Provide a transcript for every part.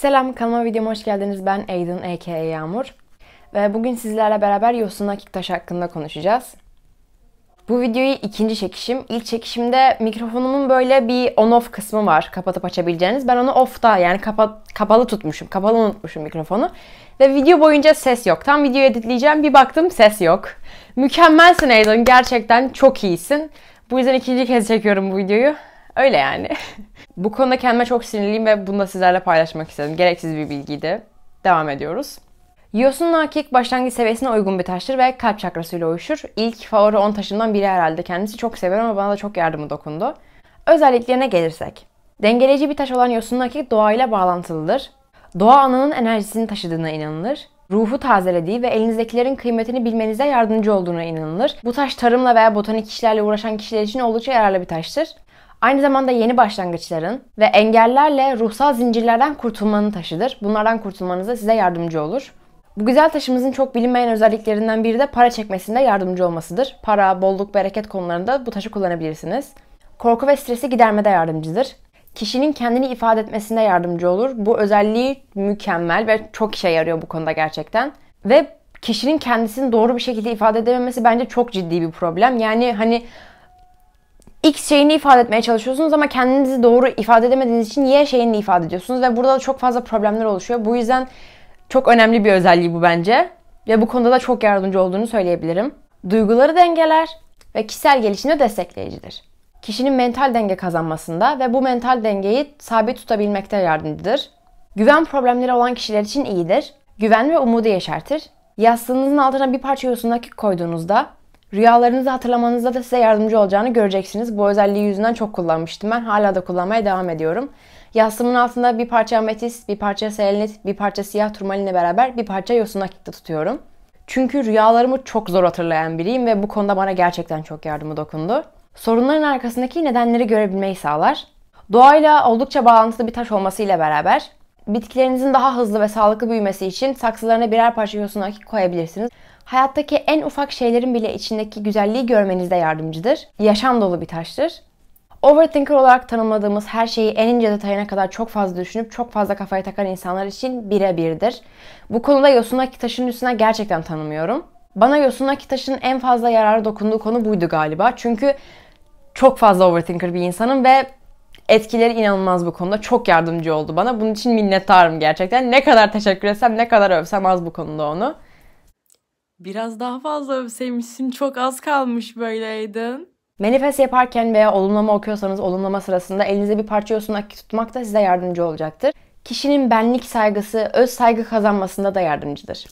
Selam, kanalıma videoma hoş geldiniz. Ben Aydın, a.k.a. Yağmur. Ve bugün sizlerle beraber Yosun Akiktaş hakkında konuşacağız. Bu videoyu ikinci çekişim. İlk çekişimde mikrofonumun böyle bir on-off kısmı var kapatıp açabileceğiniz. Ben onu off'ta yani kapa kapalı tutmuşum. Kapalı unutmuşum mikrofonu. Ve video boyunca ses yok. Tam videoyu editleyeceğim bir baktım ses yok. Mükemmelsin Aydın. Gerçekten çok iyisin. Bu yüzden ikinci kez çekiyorum bu videoyu. Öyle yani. Bu konuda kendime çok sinirliyim ve bunu da sizlerle paylaşmak istedim. Gereksiz bir bilgiydi. Devam ediyoruz. Yosun nakik başlangıç seviyesine uygun bir taştır ve kalp çakrasıyla uyuşur. İlk favori 10 taşından biri herhalde. Kendisi çok severim ama bana da çok yardımı dokundu. Özelliklerine gelirsek. Dengeleyici bir taş olan yosun nakik doğayla bağlantılıdır. Doğa ananın enerjisini taşıdığına inanılır. Ruhu tazelediği ve elinizdekilerin kıymetini bilmenize yardımcı olduğuna inanılır. Bu taş tarımla veya botanik işlerle uğraşan kişiler için oldukça yararlı bir taştır. Aynı zamanda yeni başlangıçların ve engellerle ruhsal zincirlerden kurtulmanın taşıdır. Bunlardan kurtulmanıza size yardımcı olur. Bu güzel taşımızın çok bilinmeyen özelliklerinden biri de para çekmesinde yardımcı olmasıdır. Para, bolluk, bereket konularında bu taşı kullanabilirsiniz. Korku ve stresi gidermede yardımcıdır. Kişinin kendini ifade etmesinde yardımcı olur. Bu özelliği mükemmel ve çok işe yarıyor bu konuda gerçekten. Ve kişinin kendisini doğru bir şekilde ifade edememesi bence çok ciddi bir problem. Yani hani X şeyini ifade etmeye çalışıyorsunuz ama kendinizi doğru ifade edemediğiniz için Y şeyini ifade ediyorsunuz ve burada da çok fazla problemler oluşuyor. Bu yüzden çok önemli bir özelliği bu bence ve bu konuda da çok yardımcı olduğunu söyleyebilirim. Duyguları dengeler ve kişisel gelişimde destekleyicidir. Kişinin mental denge kazanmasında ve bu mental dengeyi sabit tutabilmekte yardımcıdır. Güven problemleri olan kişiler için iyidir. Güven ve umudu yeşertir. Yastığınızın altına bir parça yosun nakit koyduğunuzda Rüyalarınızı hatırlamanızda da size yardımcı olacağını göreceksiniz. Bu özelliği yüzünden çok kullanmıştım ben. Hala da kullanmaya devam ediyorum. Yastığımın altında bir parça ametis, bir parça selenit, bir parça siyah turmalinle beraber bir parça yosun akitte tutuyorum. Çünkü rüyalarımı çok zor hatırlayan biriyim ve bu konuda bana gerçekten çok yardımı dokundu. Sorunların arkasındaki nedenleri görebilmeyi sağlar. Doğayla oldukça bağlantılı bir taş olmasıyla beraber bitkilerinizin daha hızlı ve sağlıklı büyümesi için saksılarına birer parça yosun akik koyabilirsiniz hayattaki en ufak şeylerin bile içindeki güzelliği görmenizde yardımcıdır. Yaşam dolu bir taştır. Overthinker olarak tanımladığımız her şeyi en ince detayına kadar çok fazla düşünüp çok fazla kafaya takan insanlar için birebirdir. Bu konuda Yosunaki taşın üstüne gerçekten tanımıyorum. Bana Yosunaki taşın en fazla yararı dokunduğu konu buydu galiba. Çünkü çok fazla overthinker bir insanım ve etkileri inanılmaz bu konuda. Çok yardımcı oldu bana. Bunun için minnettarım gerçekten. Ne kadar teşekkür etsem, ne kadar övsem az bu konuda onu. Biraz daha fazla övseymişsin. Çok az kalmış böyleydin. Manifest yaparken veya olumlama okuyorsanız olumlama sırasında elinize bir parça yosun akı tutmak da size yardımcı olacaktır. Kişinin benlik saygısı, öz saygı kazanmasında da yardımcıdır.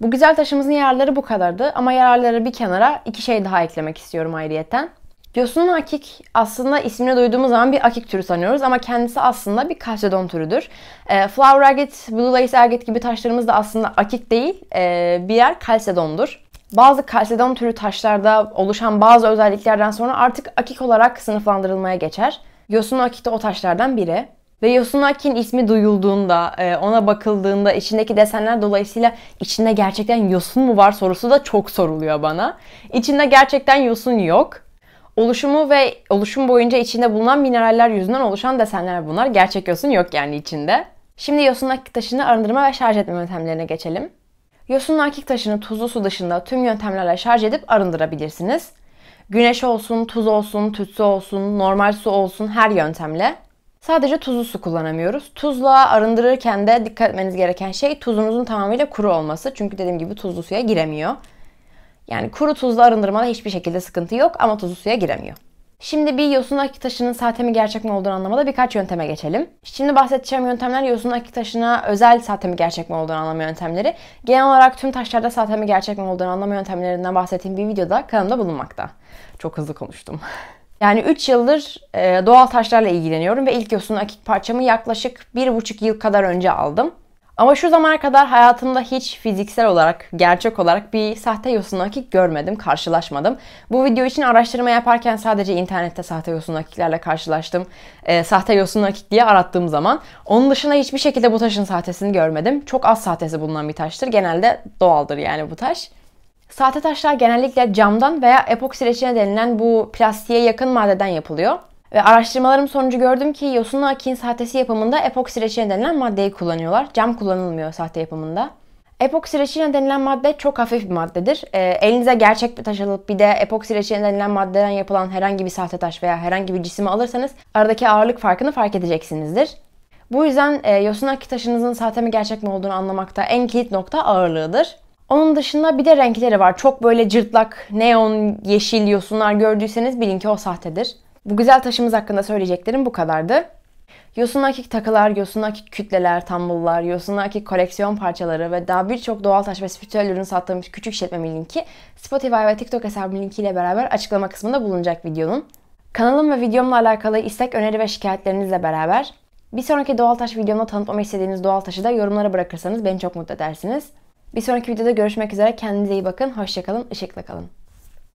Bu güzel taşımızın yararları bu kadardı ama yararları bir kenara iki şey daha eklemek istiyorum ayrıyeten. Yosun akik aslında ismini duyduğumuz zaman bir akik türü sanıyoruz ama kendisi aslında bir kalsedon türüdür. E, flower agate, blue lace agate gibi taşlarımız da aslında akik değil e, ee, birer kalsedondur. Bazı kalsedon türü taşlarda oluşan bazı özelliklerden sonra artık akik olarak sınıflandırılmaya geçer. Yosun akik de o taşlardan biri. Ve yosun Yosunaki'nin ismi duyulduğunda, e, ona bakıldığında içindeki desenler dolayısıyla içinde gerçekten yosun mu var sorusu da çok soruluyor bana. İçinde gerçekten yosun yok. Oluşumu ve oluşum boyunca içinde bulunan mineraller yüzünden oluşan desenler bunlar. Gerçek yosun yok yani içinde. Şimdi yosun akik taşını arındırma ve şarj etme yöntemlerine geçelim. Yosun akik taşını tuzlu su dışında tüm yöntemlerle şarj edip arındırabilirsiniz. Güneş olsun, tuz olsun, tütsü olsun, normal su olsun her yöntemle. Sadece tuzlu su kullanamıyoruz. Tuzla arındırırken de dikkat etmeniz gereken şey tuzunuzun tamamıyla kuru olması. Çünkü dediğim gibi tuzlu suya giremiyor. Yani kuru tuzla arındırmada hiçbir şekilde sıkıntı yok ama tuzu suya giremiyor. Şimdi bir yosun akı taşının sahte mi gerçek mi olduğunu anlamada birkaç yönteme geçelim. Şimdi bahsedeceğim yöntemler yosun akı taşına özel sahte mi gerçek mi olduğunu anlama yöntemleri. Genel olarak tüm taşlarda sahte mi gerçek mi olduğunu anlama yöntemlerinden bahsettiğim bir videoda kanalımda bulunmakta. Çok hızlı konuştum. Yani 3 yıldır e, doğal taşlarla ilgileniyorum ve ilk yosun akik parçamı yaklaşık 1,5 yıl kadar önce aldım. Ama şu zamana kadar hayatımda hiç fiziksel olarak, gerçek olarak bir sahte yosun nakit görmedim, karşılaşmadım. Bu video için araştırma yaparken sadece internette sahte yosun nakitlerle karşılaştım. E, sahte yosun nakit diye arattığım zaman. Onun dışında hiçbir şekilde bu taşın sahtesini görmedim. Çok az sahtesi bulunan bir taştır. Genelde doğaldır yani bu taş. Sahte taşlar genellikle camdan veya epoksi reçine denilen bu plastiğe yakın maddeden yapılıyor. Ve araştırmalarım sonucu gördüm ki yosunlu akin sahtesi yapımında epoksi reçine denilen maddeyi kullanıyorlar. Cam kullanılmıyor sahte yapımında. Epoksi reçine denilen madde çok hafif bir maddedir. E, elinize gerçek bir taş alıp bir de epoksi reçine denilen maddeden yapılan herhangi bir sahte taş veya herhangi bir cisimi alırsanız aradaki ağırlık farkını fark edeceksinizdir. Bu yüzden e, yosunaki taşınızın sahte mi gerçek mi olduğunu anlamakta en kilit nokta ağırlığıdır. Onun dışında bir de renkleri var. Çok böyle cırtlak, neon, yeşil yosunlar gördüyseniz bilin ki o sahtedir. Bu güzel taşımız hakkında söyleyeceklerim bu kadardı. Yosunaki takılar, yosunaki kütleler, tambullar, yosunaki koleksiyon parçaları ve daha birçok doğal taş ve spiritüel ürün sattığım küçük işletmemin linki Spotify ve TikTok hesabım linkiyle beraber açıklama kısmında bulunacak videonun. Kanalım ve videomla alakalı istek, öneri ve şikayetlerinizle beraber bir sonraki doğal taş videomda tanıtmamı istediğiniz doğal taşı da yorumlara bırakırsanız beni çok mutlu edersiniz. Bir sonraki videoda görüşmek üzere. Kendinize iyi bakın. Hoşçakalın. Işıkla kalın.